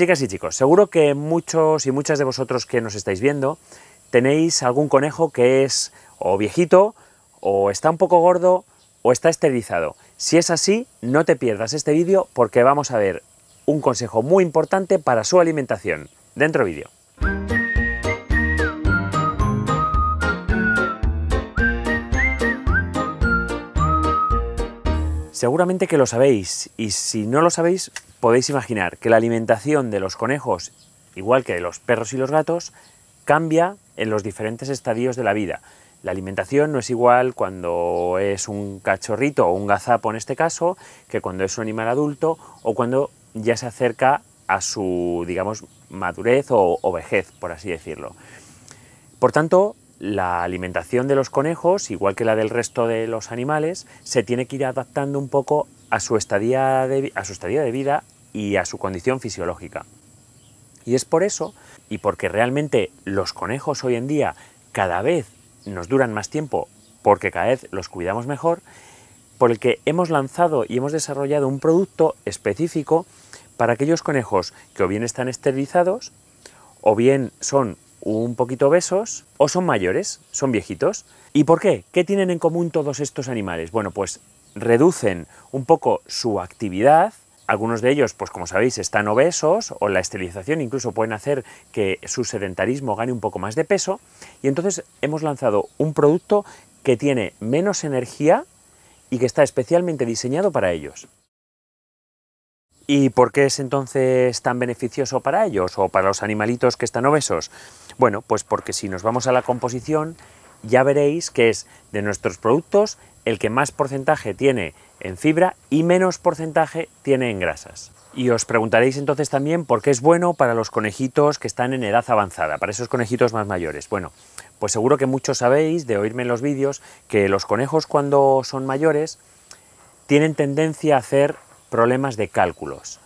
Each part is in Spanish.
Chicas y chicos, seguro que muchos y muchas de vosotros que nos estáis viendo tenéis algún conejo que es o viejito, o está un poco gordo, o está esterilizado. Si es así, no te pierdas este vídeo porque vamos a ver un consejo muy importante para su alimentación. Dentro vídeo. Seguramente que lo sabéis y si no lo sabéis, podéis imaginar que la alimentación de los conejos, igual que de los perros y los gatos, cambia en los diferentes estadios de la vida. La alimentación no es igual cuando es un cachorrito o un gazapo en este caso, que cuando es un animal adulto o cuando ya se acerca a su, digamos, madurez o, o vejez, por así decirlo. Por tanto, la alimentación de los conejos, igual que la del resto de los animales, se tiene que ir adaptando un poco a su estadía de, a su estadía de vida y a su condición fisiológica. Y es por eso, y porque realmente los conejos hoy en día cada vez nos duran más tiempo, porque cada vez los cuidamos mejor, por el que hemos lanzado y hemos desarrollado un producto específico para aquellos conejos que o bien están esterilizados, o bien son un poquito besos, o son mayores, son viejitos. ¿Y por qué? ¿Qué tienen en común todos estos animales? Bueno, pues reducen un poco su actividad. Algunos de ellos, pues como sabéis, están obesos o la esterilización incluso pueden hacer que su sedentarismo gane un poco más de peso. Y entonces hemos lanzado un producto que tiene menos energía y que está especialmente diseñado para ellos. ¿Y por qué es entonces tan beneficioso para ellos o para los animalitos que están obesos? Bueno, pues porque si nos vamos a la composición, ya veréis que es de nuestros productos el que más porcentaje tiene en fibra y menos porcentaje tiene en grasas. Y os preguntaréis entonces también por qué es bueno para los conejitos que están en edad avanzada, para esos conejitos más mayores. Bueno, pues seguro que muchos sabéis de oírme en los vídeos que los conejos cuando son mayores tienen tendencia a hacer problemas de cálculos.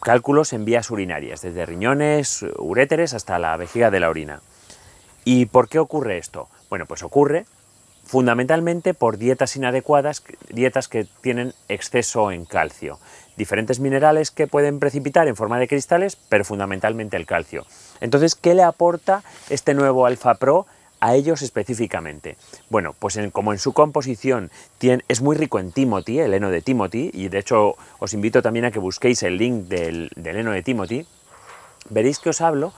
Cálculos en vías urinarias, desde riñones, uréteres hasta la vejiga de la orina. ¿Y por qué ocurre esto? Bueno, pues ocurre fundamentalmente por dietas inadecuadas, dietas que tienen exceso en calcio. Diferentes minerales que pueden precipitar en forma de cristales, pero fundamentalmente el calcio. Entonces, ¿qué le aporta este nuevo Alfa Pro a ellos específicamente? Bueno, pues como en su composición es muy rico en Timothy, el heno de Timothy, y de hecho os invito también a que busquéis el link del, del heno de Timothy, veréis que os hablo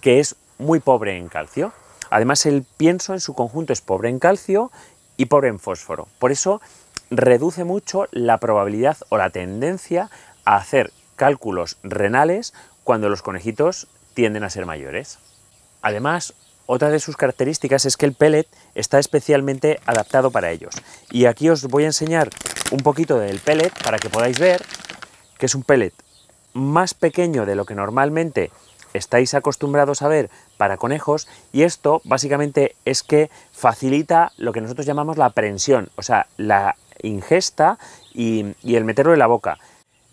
que es muy pobre en calcio. Además, el pienso en su conjunto es pobre en calcio y pobre en fósforo. Por eso reduce mucho la probabilidad o la tendencia a hacer cálculos renales cuando los conejitos tienden a ser mayores. Además, otra de sus características es que el pellet está especialmente adaptado para ellos. Y aquí os voy a enseñar un poquito del pellet para que podáis ver que es un pellet más pequeño de lo que normalmente estáis acostumbrados a ver para conejos y esto básicamente es que facilita lo que nosotros llamamos la prensión, o sea, la ingesta y, el meterlo en la boca.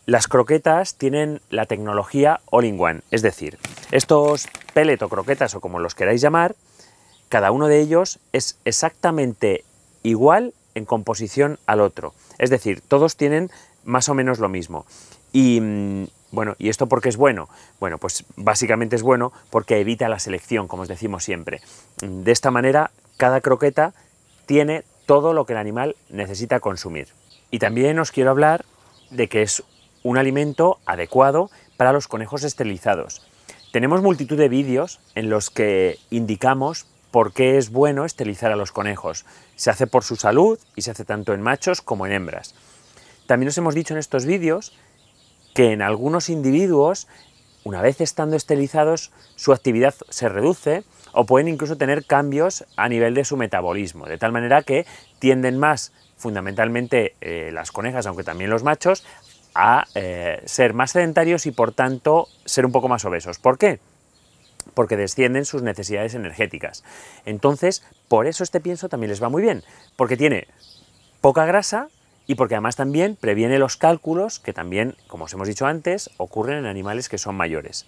Las croquetas tienen la tecnología all-in-one, es decir, estos pellet o croquetas o como los queráis llamar, cada uno de ellos es exactamente igual en composición al otro. Es decir, todos tienen más o menos lo mismo. Y, mm, bueno, ¿y esto por qué es bueno? Bueno, pues básicamente es bueno porque evita la selección, como os decimos siempre. De esta manera, cada croqueta tiene todo lo que el animal necesita consumir. Y también os quiero hablar de que es un alimento adecuado para los conejos esterilizados. Tenemos multitud de vídeos en los que indicamos por qué es bueno esterilizar a los conejos. Se hace por su salud y se hace tanto en machos como en hembras. También os hemos dicho en estos vídeos que en algunos individuos, una vez estando esterilizados, su actividad se reduce o pueden incluso tener cambios a nivel de su metabolismo, de tal manera que tienden más, fundamentalmente eh, las conejas, aunque también los machos, a eh, ser más sedentarios y por tanto ser un poco más obesos. ¿Por qué? porque descienden sus necesidades energéticas. Entonces, por eso este pienso también les va muy bien, porque tiene poca grasa, y porque además también previene los cálculos que también, como os hemos dicho antes, ocurren en animales que son mayores.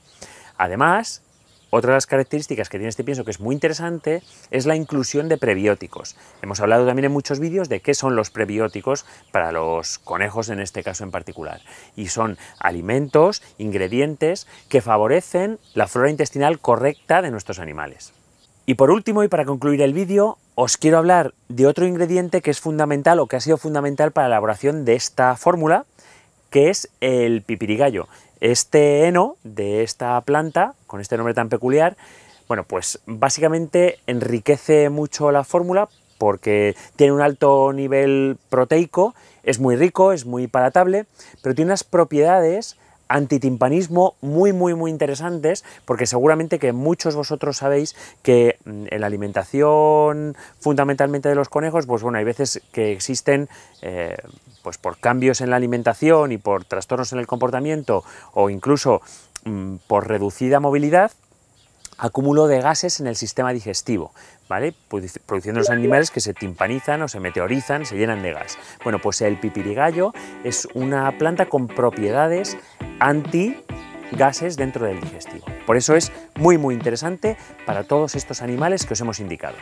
Además, otra de las características que tiene este pienso que es muy interesante es la inclusión de prebióticos. Hemos hablado también en muchos vídeos de qué son los prebióticos para los conejos en este caso en particular. Y son alimentos, ingredientes que favorecen la flora intestinal correcta de nuestros animales. Y por último, y para concluir el vídeo, os quiero hablar de otro ingrediente que es fundamental o que ha sido fundamental para la elaboración de esta fórmula, que es el pipirigallo. Este heno de esta planta, con este nombre tan peculiar, bueno, pues básicamente enriquece mucho la fórmula porque tiene un alto nivel proteico, es muy rico, es muy palatable, pero tiene unas propiedades antitimpanismo muy, muy, muy interesantes, porque seguramente que muchos vosotros sabéis que mm, en la alimentación fundamentalmente de los conejos, pues bueno, hay veces que existen, eh, pues por cambios en la alimentación y por trastornos en el comportamiento o incluso mm, por reducida movilidad, acúmulo de gases en el sistema digestivo, ¿vale? Pues produciendo los animales que se timpanizan o se meteorizan, se llenan de gas. Bueno, pues el pipirigallo es una planta con propiedades anti gases dentro del digestivo. Por eso es muy muy interesante para todos estos animales que os hemos indicado.